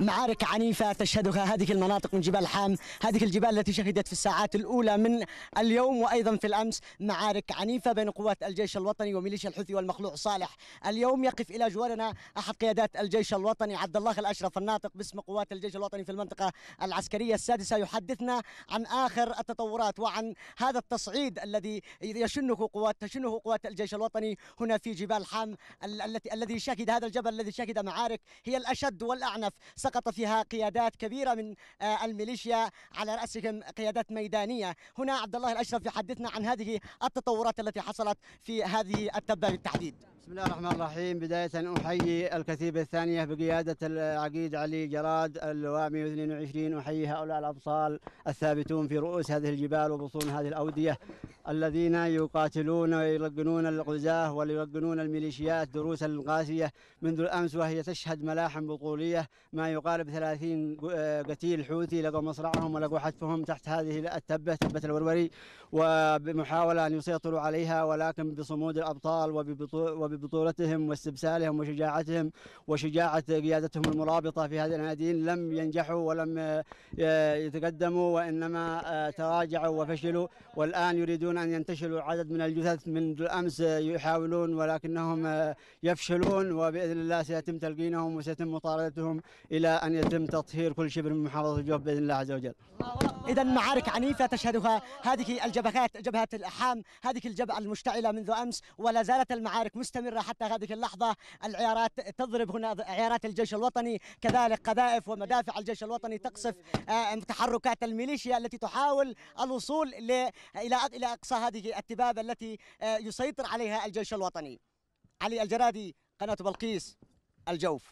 معارك عنيفة تشهدها هذه المناطق من جبال حام هذه الجبال التي شهدت في الساعات الأولى من اليوم وأيضا في الأمس معارك عنيفة بين قوات الجيش الوطني وميليشيا الحوثي والمخلوع صالح اليوم يقف إلى جوارنا أحد قيادات الجيش الوطني عبد الله الأشرف الناطق باسم قوات الجيش الوطني في المنطقة العسكرية السادسة يحدثنا عن آخر التطورات وعن هذا التصعيد الذي يشنه قوات تشنه قوات الجيش الوطني هنا في جبال حام التي الذي شهد هذا الجبل الذي شهد معارك هي الأشد والأعنف سقط فيها قيادات كبيرة من آه، الميليشيا على رأسهم قيادات ميدانية هنا عبد الله الأشرف يحدثنا عن هذه التطورات التي حصلت في هذه التبة بالتحديد بسم الله الرحمن الرحيم بداية أحيي الكتيبة الثانية بقيادة العقيد علي جراد اللواء 122 أحيي هؤلاء الأبطال الثابتون في رؤوس هذه الجبال وبطون هذه الأودية الذين يقاتلون ويلقنون الغزاة ويلقنون الميليشيات دروسا قاسية منذ الأمس وهي تشهد ملاحم بطولية ما يقارب 30 قتيل حوثي لقوا مصرعهم ولقوا حتفهم تحت هذه التبة تبة الوروري وبمحاولة أن يسيطروا عليها ولكن بصمود الأبطال وببطو وببطولتهم واستبسالهم وشجاعتهم وشجاعة قيادتهم المرابطة في هذه الناديين لم ينجحوا ولم آه، يتقدموا وإنما آه، تراجعوا وفشلوا والآن يريدون أن ينتشلوا عدد من الجثث منذ الأمس آه، يحاولون ولكنهم يفشلون وبإذن الله سيتم تلقينهم وسيتم مطاردتهم إلى أن يتم تطهير كل شبر من محافظة الجوف بإذن الله عز وجل إذا معارك عنيفة تشهدها هذه الجبهات جبهة الأحام هذه الجبهة المشتعلة منذ أمس ولا زالت المعارك مستمرة مستمرة حتى هذه اللحظة العيارات تضرب هنا عيارات الجيش الوطني كذلك قذائف ومدافع الجيش الوطني تقصف آه، تحركات الميليشيا التي تحاول الوصول إلى إلى أقصى هذه التبابة التي آه، يسيطر عليها الجيش الوطني علي الجرادي قناة بلقيس الجوف